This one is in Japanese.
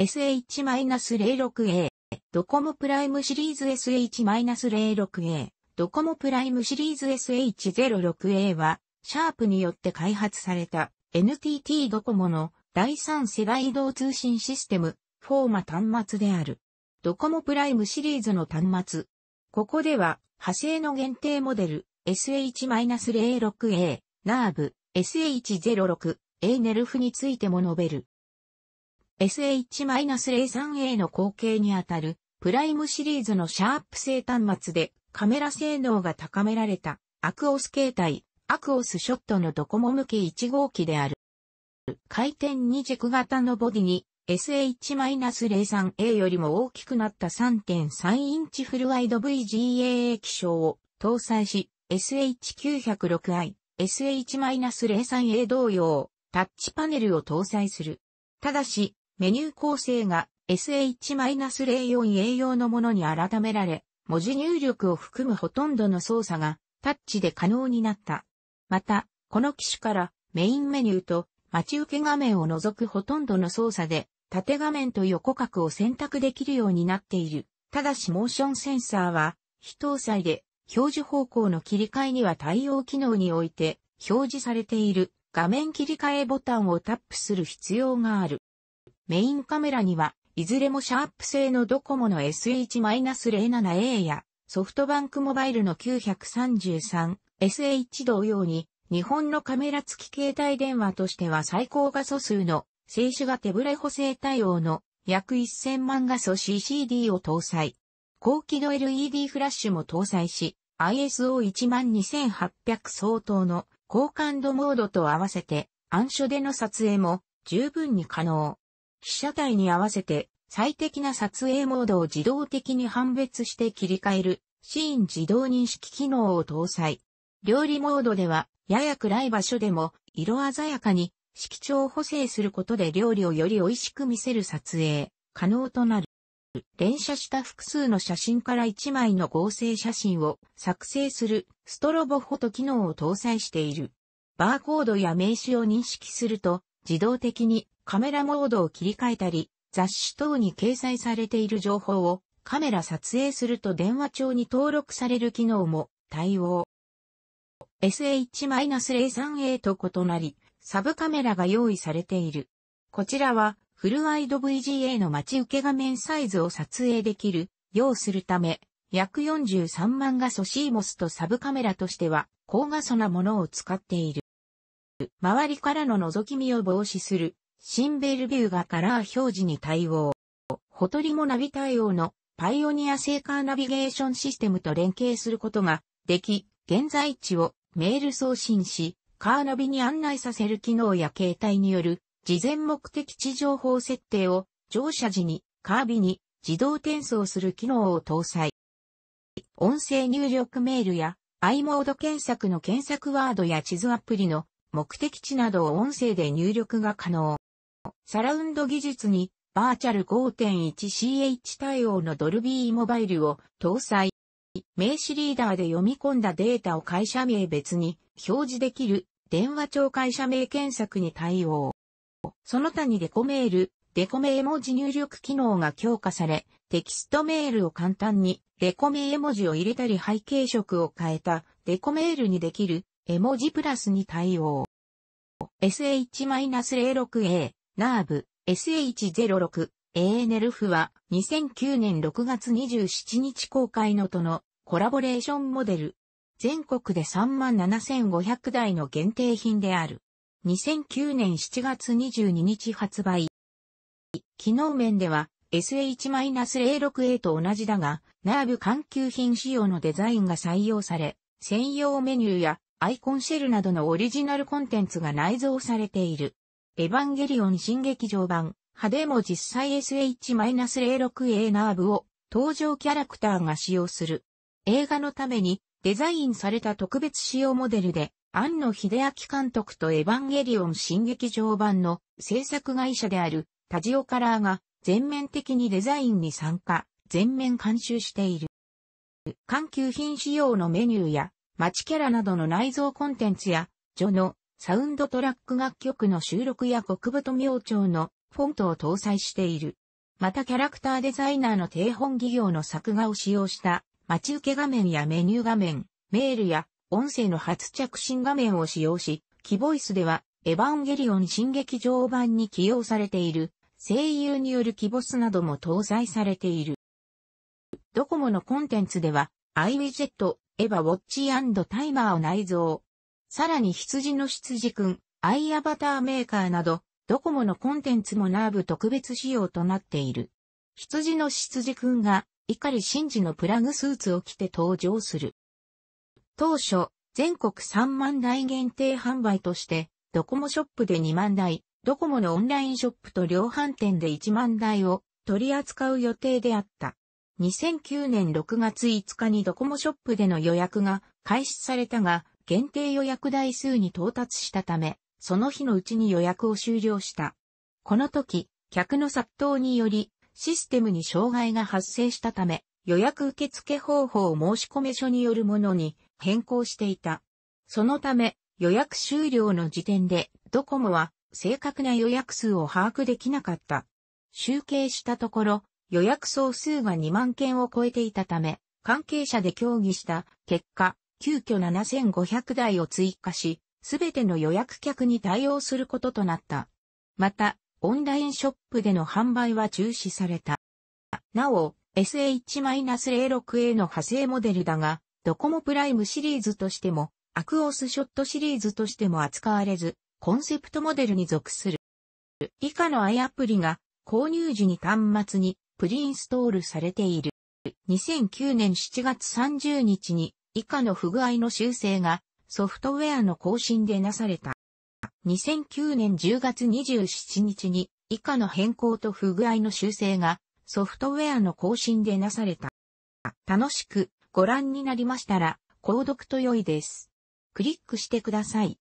SH-06A、ドコモプライムシリーズ SH-06A、ドコモプライムシリーズ SH-06A は、シャープによって開発された NTT ドコモの第三世代移動通信システム、フォーマ端末である。ドコモプライムシリーズの端末。ここでは、派生の限定モデル、SH-06A、ナーブ、SH-06、A ネルフについても述べる。SH-03A の後継にあたるプライムシリーズのシャープ製端末でカメラ性能が高められたアクオス形態、アクオスショットのドコモ向け1号機である。回転二軸型のボディに SH-03A よりも大きくなった3.3インチフルワイド VGAA 機象を搭載し SH906i、SH-03A 同様タッチパネルを搭載する。ただし、メニュー構成が SH-04A 用のものに改められ、文字入力を含むほとんどの操作がタッチで可能になった。また、この機種からメインメニューと待ち受け画面を除くほとんどの操作で縦画面と横角を選択できるようになっている。ただしモーションセンサーは非搭載で表示方向の切り替えには対応機能において表示されている画面切り替えボタンをタップする必要がある。メインカメラには、いずれもシャープ製のドコモの s h 0 7 a や、ソフトバンクモバイルの 933SH 同様に、日本のカメラ付き携帯電話としては最高画素数の静止画手ブレ補正対応の約1000万画素 CCD を搭載。高輝度 LED フラッシュも搭載し、ISO12800 相当の高感度モードと合わせて暗所での撮影も十分に可能。被写体に合わせて最適な撮影モードを自動的に判別して切り替えるシーン自動認識機能を搭載。料理モードではやや暗い場所でも色鮮やかに色調を補正することで料理をより美味しく見せる撮影可能となる。連写した複数の写真から1枚の合成写真を作成するストロボフォト機能を搭載している。バーコードや名刺を認識すると自動的にカメラモードを切り替えたり、雑誌等に掲載されている情報をカメラ撮影すると電話帳に登録される機能も対応。SH-03A と異なり、サブカメラが用意されている。こちらは、フルワイド VGA の待ち受け画面サイズを撮影できる、要するため、約43万画素 CMOS とサブカメラとしては、高画素なものを使っている。周りからの覗き見を防止する、シンベルビューがカラー表示に対応。ほとりもナビ対応のパイオニア製カーナビゲーションシステムと連携することができ、現在地をメール送信し、カーナビに案内させる機能や携帯による事前目的地情報設定を乗車時にカービに自動転送する機能を搭載。音声入力メールや i モード検索の検索ワードや地図アプリの目的地などを音声で入力が可能。サラウンド技術にバーチャル 5.1CH 対応のドルビーモバイルを搭載。名刺リーダーで読み込んだデータを会社名別に表示できる電話帳会社名検索に対応。その他にデコメール、デコメ絵文字入力機能が強化され、テキストメールを簡単にデコメ絵文字を入れたり背景色を変えたデコメールにできる絵文字プラスに対応。SH-06A ナーブ SH06 ANLF は2009年6月27日公開のとのコラボレーションモデル。全国で37,500台の限定品である。2009年7月22日発売。機能面では SH-06A と同じだが、ナーブ環球品仕様のデザインが採用され、専用メニューやアイコンシェルなどのオリジナルコンテンツが内蔵されている。エヴァンゲリオン新劇場版、派でも実際 SH-06A ナーブを登場キャラクターが使用する。映画のためにデザインされた特別仕様モデルで、庵野秀明監督とエヴァンゲリオン新劇場版の制作会社であるタジオカラーが全面的にデザインに参加、全面監修している。緩急品仕様のメニューや、街キャラなどの内蔵コンテンツや、序のサウンドトラック楽曲の収録や極太明朝のフォントを搭載している。またキャラクターデザイナーの定本企業の作画を使用した待ち受け画面やメニュー画面、メールや音声の初着信画面を使用し、キボイスではエヴァンゲリオン新劇場版に起用されている声優によるキボスなども搭載されている。ドコモのコンテンツではアイウィジェット、エヴァウォッチタイマーを内蔵。さらに羊の羊くん、アイアバターメーカーなど、ドコモのコンテンツもナーブ特別仕様となっている。羊の羊くんが、碇真治のプラグスーツを着て登場する。当初、全国3万台限定販売として、ドコモショップで2万台、ドコモのオンラインショップと量販店で1万台を取り扱う予定であった。2009年6月5日にドコモショップでの予約が開始されたが、限定予約台数に到達したため、その日のうちに予約を終了した。この時、客の殺到により、システムに障害が発生したため、予約受付方法を申し込め書によるものに変更していた。そのため、予約終了の時点で、ドコモは正確な予約数を把握できなかった。集計したところ、予約総数が2万件を超えていたため、関係者で協議した結果、急遽7500台を追加し、すべての予約客に対応することとなった。また、オンラインショップでの販売は中止された。なお、s h a 6 a の派生モデルだが、ドコモプライムシリーズとしても、アクオスショットシリーズとしても扱われず、コンセプトモデルに属する。以下の i アプリが購入時に端末にプリインストールされている。2009年7月30日に以下の不具合の修正がソフトウェアの更新でなされた。2009年10月27日に以下の変更と不具合の修正がソフトウェアの更新でなされた。楽しくご覧になりましたら購読と良いです。クリックしてください。